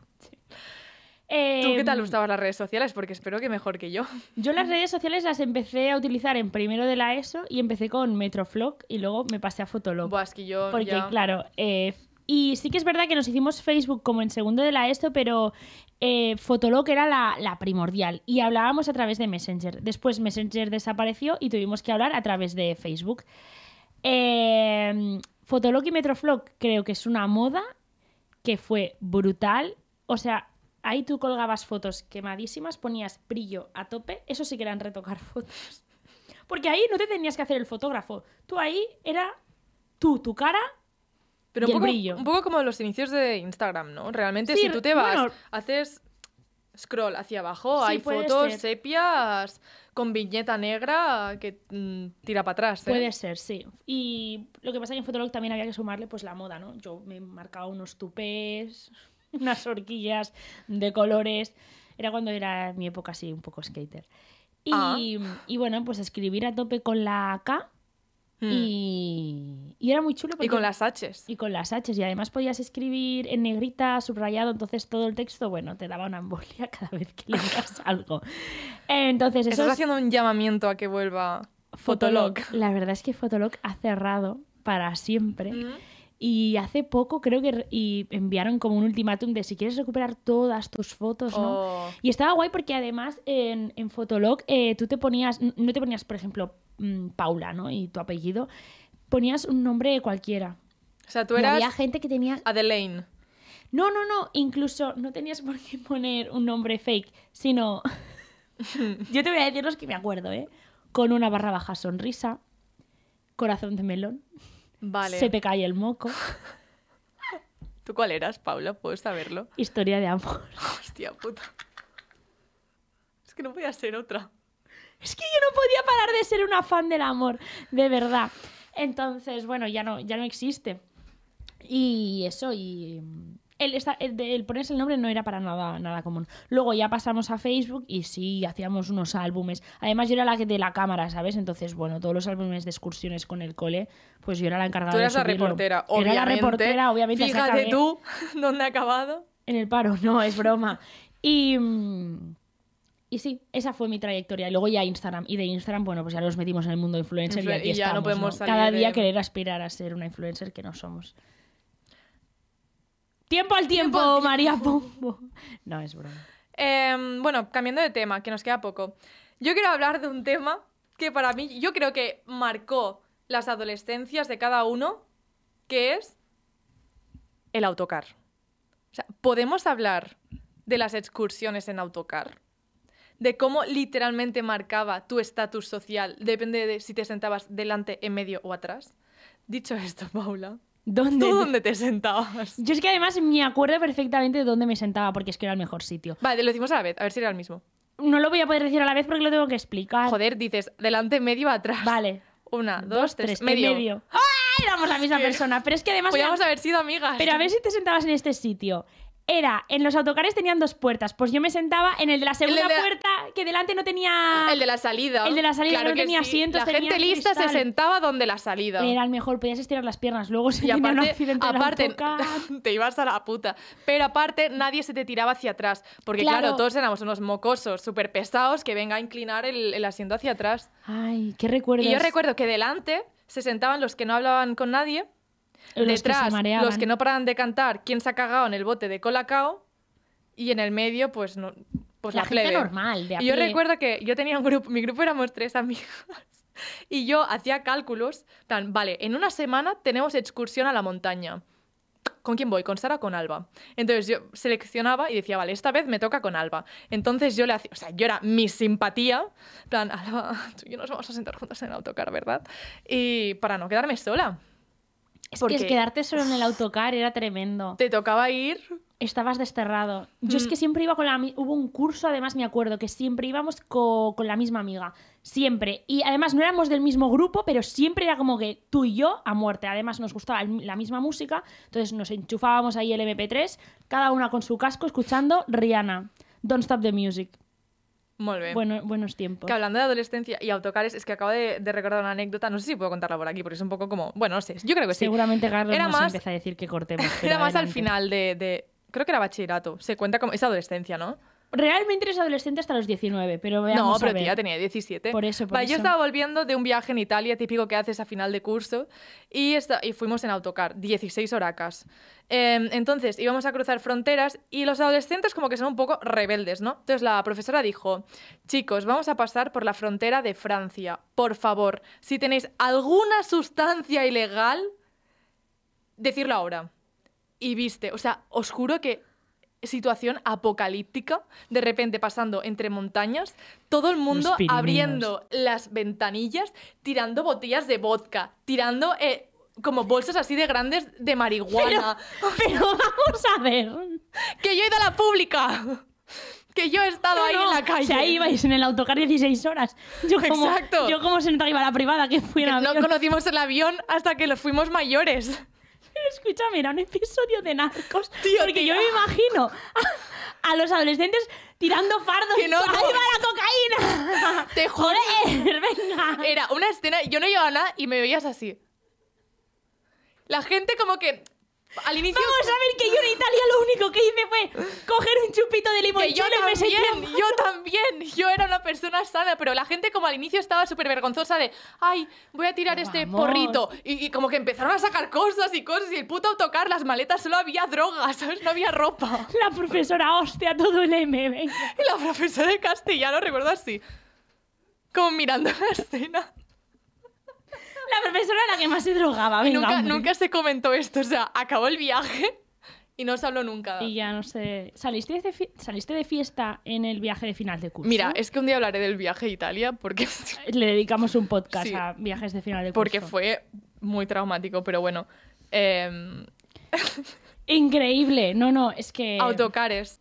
¿Tú qué tal em, usabas las redes sociales? Porque espero que mejor que yo.
Yo las redes sociales las empecé a utilizar en primero de la ESO y empecé con Metroflog y luego me pasé a Fotolog. Buah, que yo Porque, claro, eh, y sí que es verdad que nos hicimos Facebook como en segundo de la esto, pero eh, Fotolog era la, primordial y hablábamos a través de Messenger. Después Messenger desapareció y tuvimos que hablar a través de Facebook. Eh, Fotolog y Metroflog creo que es una moda que fue brutal. O sea, ahí tú colgabas fotos quemadísimas, ponías brillo a tope. Eso sí que eran retocar fotos. Porque ahí
no te tenías que hacer el fotógrafo. Tú ahí era tú, tu cara pero un, poco, como los inicios de Instagram, ¿no? Realmente, si tú te vas, haces scroll hacia abajo, hay fotos sepias con viñeta negra que mm, tira para atrás. ¿eh? Puede ser, sí. Y lo que pasa es que en Fotolog también había que sumarle pues la moda, ¿no?
Yo me marcaba unos tupés, unas horquillas de colores. Era cuando era mi época así, un poco skater. Ah. Y, bueno, pues escribir a tope con la K hmm. y y era muy chulo. Porque... Y con las Hs. Y con las Hs. Y además podías escribir en negrita, subrayado, entonces todo el texto, bueno, te daba una embolia cada
vez que leías algo.
Entonces, eso. Estás haciendo
un llamamiento a que vuelva Fotolog.
La verdad es que Fotolog ha cerrado para siempre. Y hace poco creo que y enviaron como un ultimátum de si quieres recuperar todas tus fotos, ¿no? Oh. Y estaba guay porque además en, en Fotolog eh, tú te ponías, no te ponías, por ejemplo, mm, Paula, ¿no? Y tu apellido, ponías un nombre cualquiera. O sea, tú eras. había gente que tenía. Adelaine. No, no, no. Incluso no tenías por qué poner un nombre fake, sino. Yo te voy a decir los que me acuerdo, ¿eh? Con una barra baja sonrisa, corazón de melón. Vale. Se te cae el moco.
¿Tú cuál eras, Paula? ¿Puedes saberlo? Historia de amor. Hostia puta. Es que no podía ser otra. Es que yo no podía parar de ser una fan
del amor, de verdad. Entonces, bueno, ya no, ya no existe. Y eso, y el, ponerse el nombre no era para nada, nada común. Luego ya pasamos a Facebook y sí, hacíamos unos álbumes. Además, yo era la que de la cámara, ¿sabes? Entonces, bueno, todos los álbumes de excursiones con el cole, pues yo era la encargada Tú eras la reportera, obviamente. Era la reportera, obviamente. Fíjate tú dónde ha acabado. En el paro, no, es broma. Y. Mm, y sí, esa fue mi trayectoria. Y luego ya Instagram. Y de Instagram, bueno, pues ya nos metimos en el mundo influencer y ya no podemos Cada día querer aspirar a ser una influencer que no somos.
¡Tiempo al tiempo, María Pombo! No, es broma. Em, bueno, cambiando de tema, que nos queda poco. Yo quiero hablar de un tema que para mí, yo creo que marcó las adolescencias de cada uno, que es el autocar. O sea, ¿podemos hablar de las excursiones en autocar? de cómo literalmente marcaba tu estatus social, depende de si te sentabas delante, en medio o atrás. Dicho esto, Paula,
¿Dónde? ¿Tú dónde te sentabas? Yo es que además me acuerdo perfectamente de dónde me sentaba, porque es que era el mejor sitio. Vale, lo decimos a la vez,
a ver si era el mismo.
No lo voy a poder decir a la vez porque lo tengo que explicar. Joder, dices, delante, medio, atrás. Vale. Una, dos, tres, medio. medio. ¡Ah!
Éramos la misma persona, pero es que además... Podríamos haber sido amigas. Pero a ver si
te sentabas en este sitio era, en los autocares tenían dos puertas, pues yo me sentaba
en el de la segunda puerta que delante no tenía... El de la salida. El de la salida no tenía asientos. La gente lista se sentaba donde la salida. Era el
mejor, podías estirar las piernas, luego se y aparte, un accidente aparte,
te ibas a la puta. Pero aparte nadie se te tiraba hacia atrás, porque claro, todos éramos unos mocosos súper pesados que venga a inclinar el, el asiento hacia atrás.
Ay, qué recuerdo. Y yo recuerdo
que delante se sentaban los que no hablaban con nadie los Detrás, que los que no paran de cantar quién se ha cagado en el bote de Colacao y en el medio, pues, pues la, gente normal. De a yo recuerdo que yo tenía un grupo, mi grupo éramos tres amigas. Y yo hacía cálculos, plan vale, en una semana tenemos excursión a la montaña. ¿Con quién voy? ¿Con Sara o con Alba? Entonces yo seleccionaba y decía, vale, esta vez me toca con Alba. Entonces yo le hacía, o sea, yo era mi simpatía, plan, Alba, tú y yo nos vamos a sentar juntas en el autocar, ¿verdad? Y para no quedarme sola. Es que quedarte solo en el autocar
era tremendo. Te tocaba ir. Estabas desterrado. Yo es mm. que
siempre iba con la... Hubo un
curso, además me acuerdo, que siempre íbamos con la misma amiga. Siempre. Y además no éramos del mismo grupo, pero siempre era como que tú y yo a muerte. Además nos gustaba la misma música. Entonces nos enchufábamos ahí el MP3, cada una con su casco, escuchando Rihanna. Don't Stop the Music. Bueno, buenos tiempos. Que hablando
de adolescencia y autocares, es que acabo de, recordar una anécdota, no sé si puedo contarla por aquí, porque es un poco como, bueno, no sé, yo creo que sí. Seguramente Carlos más, empieza a decir que cortemos. era más al final de, de, creo que era bachillerato, se cuenta como, es adolescencia, ¿no? Realmente
eres adolescente hasta los 19, pero veamos No, pero tenía
17. Por eso, Yo estaba volviendo de un viaje en Italia, típico que haces a final de curso, y, fuimos en autocar, 16 horacas. Em, entonces íbamos a cruzar fronteras y los adolescentes como que son un poco rebeldes, ¿no? Entonces la profesora dijo, chicos, vamos a pasar por la frontera de Francia. Por favor, si tenéis alguna sustancia ilegal, decirlo ahora. Y viste, o sea, os juro que situación apocalíptica, de repente pasando entre montañas, todo el mundo abriendo las ventanillas, tirando botellas de vodka, tirando eh, como bolsas así de grandes de marihuana. Pero, vamos a ver. Que yo he ido a la pública. Que yo he
estado ahí en la calle. O sea, ahí vais en el autocar 16 horas. Yo como, Exacto. Yo como se nota iba a la privada, que fui No conocimos el avión hasta que lo fuimos mayores escúchame, era un episodio de narcos. porque yo me imagino a, los adolescentes tirando
fardos. Que no, ¡Ahí va la cocaína! ¡Te joder! ¡Venga! Era una escena, yo no llevaba nada y me veías así. La gente como que al inicio... Vamos a ver que yo en Italia lo único que hice fue coger un chupito de yo y me yo Yo yo era una persona sana, pero la gente como al inicio estaba súper vergonzosa de, ay, voy a tirar este porrito. Y, como que empezaron a sacar cosas y cosas y el puto autocar, las maletas, solo había drogas, ¿sabes? No había ropa. La profesora hostia, todo el M, Y la profesora de castellano, recuerdo así, como mirando la escena.
La
profesora era la que más se drogaba, nunca se comentó esto, o sea, acabó el viaje y no os hablo nunca. Y ya no sé.
¿Saliste de, ¿Saliste de fiesta en el viaje de final
de curso? Mira, es que un día hablaré del viaje a Italia porque. Le dedicamos un podcast a viajes de final de curso. Porque fue muy traumático, pero bueno. Em, Increíble. No, no, es que. Autocares.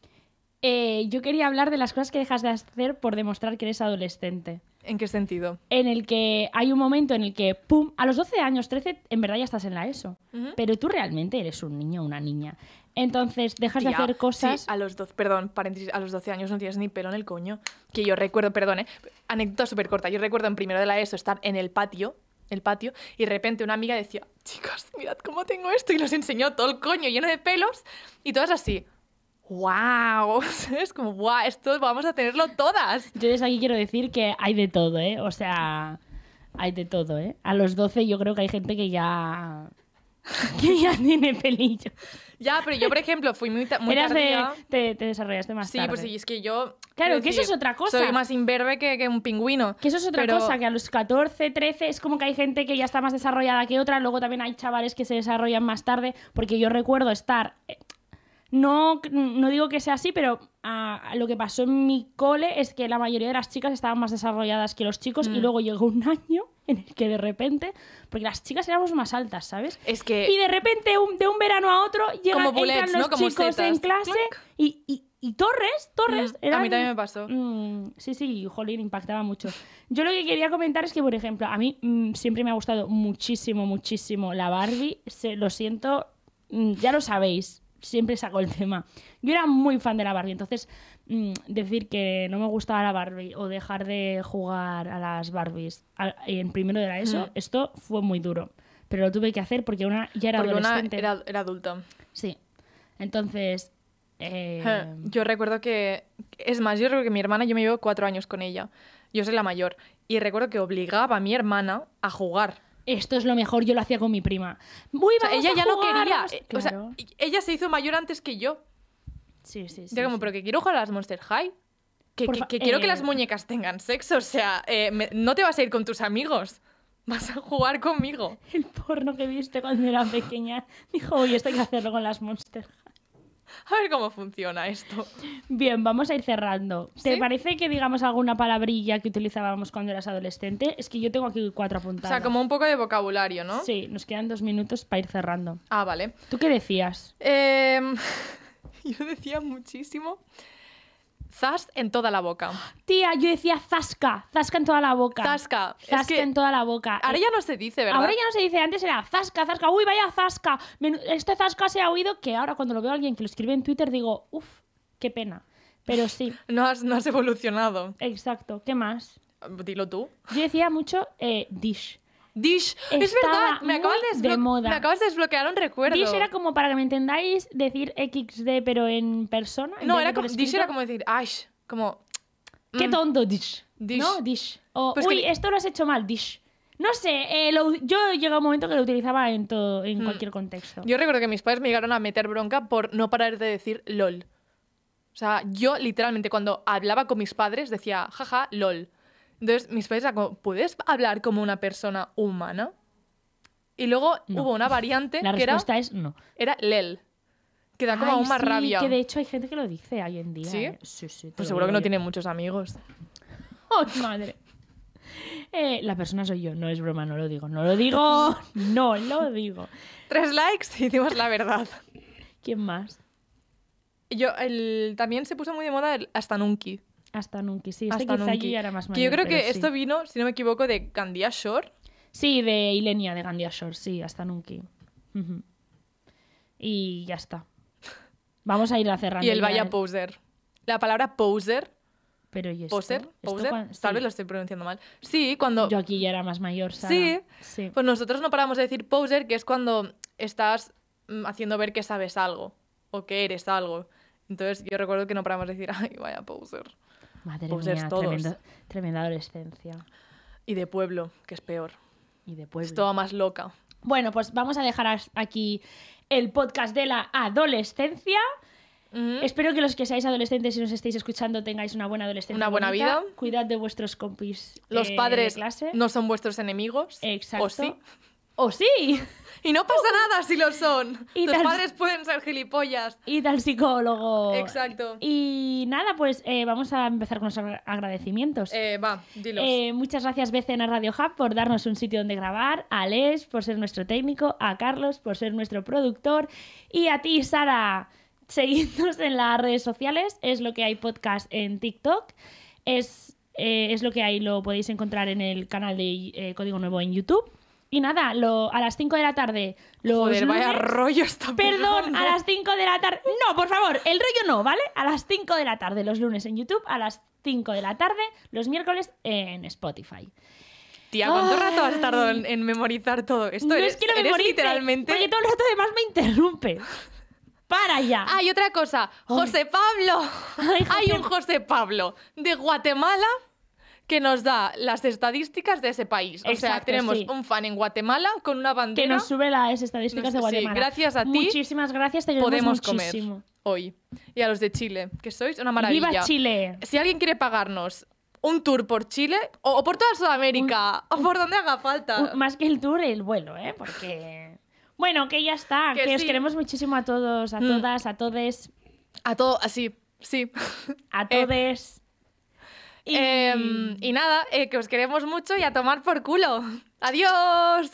Eh, yo quería hablar de las
cosas que dejas de hacer por demostrar que eres adolescente. ¿En qué sentido? En el que hay un momento en el que, ¡pum!, a los 12 años, 13, en verdad ya estás en la ESO. Pero tú realmente eres un niño o una niña.
Entonces dejas de hacer cosas. a los 12, perdón, paréntesis, a los 12 años no tienes ni pelo en el coño. Que yo recuerdo, perdón, anécdota súper corta. Yo recuerdo en primero de la ESO estar en el patio el patio y de repente una amiga decía, chicos, mirad cómo tengo esto y nos enseñó todo el coño lleno de pelos y todas así. ¡Wow! Es como, ¡wow! Esto
vamos a tenerlo todas. Yo desde aquí quiero decir que hay de todo, ¿eh? O sea, hay de todo, ¿eh? A los 12 yo creo que hay gente que ya que ya tiene pelillo.
Ya, pero yo, por ejemplo, fui muy, te,
desarrollaste más Sí, pues sí, es que yo... Claro, que eso es otra cosa. Soy más imberbe que, un pingüino. Que eso es otra cosa, que a los 14, 13 es como que hay gente que ya está más desarrollada que otra, luego también hay chavales que se desarrollan más tarde, porque yo recuerdo estar eh, no, no digo que sea así, pero a, ah, lo que pasó en mi cole es que la mayoría de las chicas estaban más desarrolladas que los chicos y mm. luego llegó un año en el que de repente, porque las chicas éramos más altas, ¿sabes? Es que... Y de repente de un verano a otro llegan los chicos en clase y, y, Torres, Torres... Mm. a mí también me pasó. Mm, sí, sí, jolín, impactaba mucho. Yo lo que quería comentar es que, por ejemplo, a mí siempre me ha gustado muchísimo, muchísimo la Barbie. Se, lo siento, ya lo sabéis siempre saco el tema. Yo era muy fan de la Barbie, entonces mm, decir que no me gustaba la Barbie o dejar de jugar a las Barbies en primero de la ESO, esto fue muy duro. Pero lo tuve que hacer porque una ya era porque adolescente.
era, era adulta. Sí. Entonces. Eh, yo recuerdo que. Es más, yo recuerdo que mi hermana, yo me llevo cuatro años con ella. Yo soy la mayor. Y recuerdo que obligaba a mi hermana a jugar esto es lo mejor, yo lo hacía con mi prima. Muy ella ya no quería. Eh, ella se hizo mayor antes que yo.
Sí, sí, sí. como, pero que
quiero jugar a las Monster High. Que, quiero que las eh, muñecas tengan sexo. O sea, eh, no te vas a ir con tus amigos. Vas a jugar conmigo. El porno que viste cuando era pequeña. Dijo, oye, esto hay que hacerlo
con las Monster
a ver cómo funciona esto.
Bien, vamos a ir cerrando. ¿Te parece que digamos alguna palabrilla que utilizábamos cuando eras adolescente? Es que yo tengo aquí cuatro
apuntadas. O sea, como un poco de vocabulario, ¿no? Sí, nos quedan dos minutos para ir cerrando. Ah, vale. ¿Tú qué decías? Em, yo decía muchísimo. Zas en toda la boca. Tía, yo decía zasca, zasca en toda la boca. Zasca. Zasca en toda la boca.
Ahora ya no se dice, ¿verdad? Ahora ya no se dice, antes era zasca, zasca, uy, vaya zasca. Este zasca se ha oído que ahora cuando lo veo a alguien que lo escribe en Twitter digo, uff, qué pena. Pero sí. No has, no has evolucionado. Exacto, ¿qué más? Dilo tú. Yo decía mucho eh, dish. Dish. es verdad, me acabas, de moda. de desbloquear un recuerdo. Dish era como, para que me entendáis, decir XD pero en persona. No, era como, Dish era como
decir Ash. Como. Mm. Qué tonto,
Dish. ¿No?
Dish. Pues uy, esto
lo has hecho mal, Dish. No
sé, eh, yo llegué a un momento que lo utilizaba en todo, en mm. cualquier contexto. Yo recuerdo que mis padres me llegaron a meter bronca por no parar de decir lol. O sea, yo literalmente cuando hablaba con mis padres decía, jaja, lol. Entonces mis padres ¿puedes hablar como una persona humana? Y luego hubo una variante que era... es no. Era Lel. Que da como aún más rabia. que de
hecho hay gente que lo dice hoy en día. ¿Sí? ¿eh? sí, sí pues seguro que no tiene muchos amigos. ¡Oh, madre! Eh, la persona soy yo, no es broma,
no lo digo, no lo digo, no lo digo. Tres likes y hicimos la verdad. ¿Quién más? Yo, el, también se puso muy de moda el Nunky. Hasta Nunki sí. Este más yo creo que esto vino, si no me equivoco, de Gandia Shore. Sí, de Ilenia, de Gandia Shore, sí, Hasta Nunki. Y ya está. Vamos a ir a cerrar. Y el vaya poser. La palabra poser. Pero ¿y Poser, poser, tal vez lo estoy pronunciando mal. Sí, cuando... Yo aquí ya era más mayor, ¿sabes? Sí, sí. Pues nosotros no paramos de decir poser, que es cuando estás mm, haciendo ver que sabes algo o que eres algo. Entonces yo recuerdo que no paramos de decir, ay, vaya poser.
Madre pues mía, tremenda adolescencia.
Y de pueblo, que es peor.
Y de pueblo. Es toda más loca. Bueno, pues vamos a dejar aquí el podcast de la adolescencia. Espero que los que seáis adolescentes y nos estéis escuchando tengáis una
buena adolescencia. Una buena vida. Cuidad de vuestros compis. Los padres no son vuestros enemigos. Exacto. O sí o ¡Oh, sí. Y no pasa ¡Oh! nada si lo son. Y Tus padres pueden ser gilipollas. Y tal psicólogo. Exacto. Y nada, pues eh, vamos a
empezar con los agradecimientos. Eh, va, dilos. Eh, muchas gracias, BCN Radio Hub, por darnos un sitio donde grabar. A Les, por ser nuestro técnico. A Carlos, por ser nuestro productor. Y a ti, Sara, seguidnos en las redes sociales. Es lo que hay podcast en TikTok. Es, es lo que hay, lo podéis encontrar en el canal de Código Nuevo en YouTube. Y nada, lo, a las 5 de la tarde. Los Joder, vaya rollo está Perdón, a las 5 de la tarde. No, por favor, el rollo no, ¿vale? A las 5 de la tarde los lunes en YouTube, a las 5 de la tarde los miércoles en Spotify. Tía, ¿cuánto rato has tardado en,
memorizar todo esto? No es que no literalmente. Porque todo el rato además me interrumpe. ¡Para ya! Hay y otra cosa. José Pablo. Hay un José Pablo de Guatemala que nos da las estadísticas de ese país. o sea, tenemos un fan en Guatemala con una bandera. Que nos sube las estadísticas de Guatemala. Sí, gracias a ti. Muchísimas gracias, te Podemos muchísimo. comer hoy. Y a los de Chile, que sois una maravilla. ¡Viva Chile! Si alguien quiere pagarnos un tour por Chile o, por toda Sudamérica o por donde haga falta. más que el tour, el vuelo, ¿eh? Porque.
Bueno, que ya está, que, os queremos
muchísimo a todos, a mm. todas, a todes. A todo, así, sí. A eh, todos Em, mm. Y, nada, eh, que os queremos mucho y a tomar por culo. ¡Adiós!